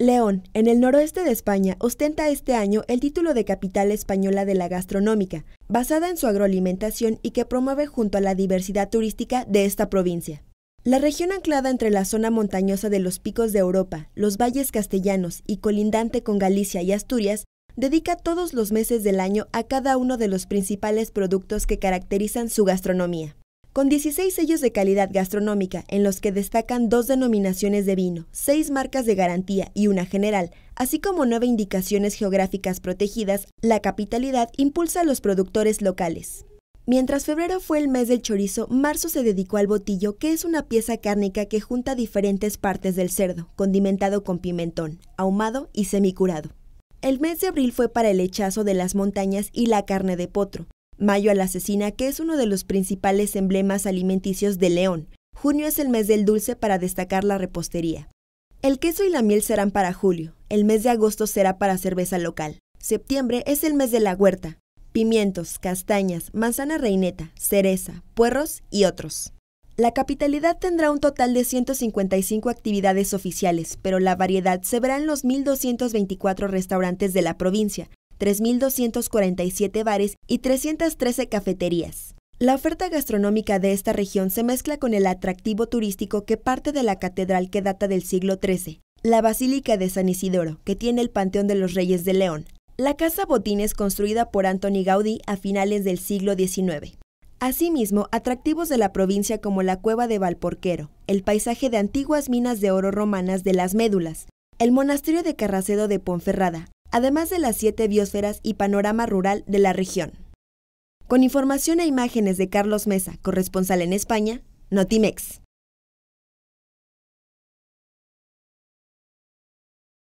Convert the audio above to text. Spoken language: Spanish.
León, en el noroeste de España, ostenta este año el título de Capital Española de la Gastronómica, basada en su agroalimentación y que promueve junto a la diversidad turística de esta provincia. La región anclada entre la zona montañosa de los picos de Europa, los valles castellanos y colindante con Galicia y Asturias, dedica todos los meses del año a cada uno de los principales productos que caracterizan su gastronomía. Con 16 sellos de calidad gastronómica, en los que destacan dos denominaciones de vino, seis marcas de garantía y una general, así como nueve indicaciones geográficas protegidas, la capitalidad impulsa a los productores locales. Mientras febrero fue el mes del chorizo, marzo se dedicó al botillo, que es una pieza cárnica que junta diferentes partes del cerdo, condimentado con pimentón, ahumado y semicurado. El mes de abril fue para el hechazo de las montañas y la carne de potro, Mayo a la Asesina, que es uno de los principales emblemas alimenticios de León. Junio es el mes del dulce para destacar la repostería. El queso y la miel serán para julio, el mes de agosto será para cerveza local. Septiembre es el mes de la huerta, pimientos, castañas, manzana reineta, cereza, puerros y otros. La capitalidad tendrá un total de 155 actividades oficiales, pero la variedad se verá en los 1.224 restaurantes de la provincia, 3.247 bares y 313 cafeterías. La oferta gastronómica de esta región se mezcla con el atractivo turístico que parte de la catedral que data del siglo XIII, la Basílica de San Isidoro, que tiene el Panteón de los Reyes de León, la Casa Botines construida por Antoni Gaudí a finales del siglo XIX. Asimismo, atractivos de la provincia como la Cueva de Valporquero, el paisaje de antiguas minas de oro romanas de las Médulas, el Monasterio de Carracedo de Ponferrada, además de las siete biosferas y panorama rural de la región. Con información e imágenes de Carlos Mesa, corresponsal en España, Notimex.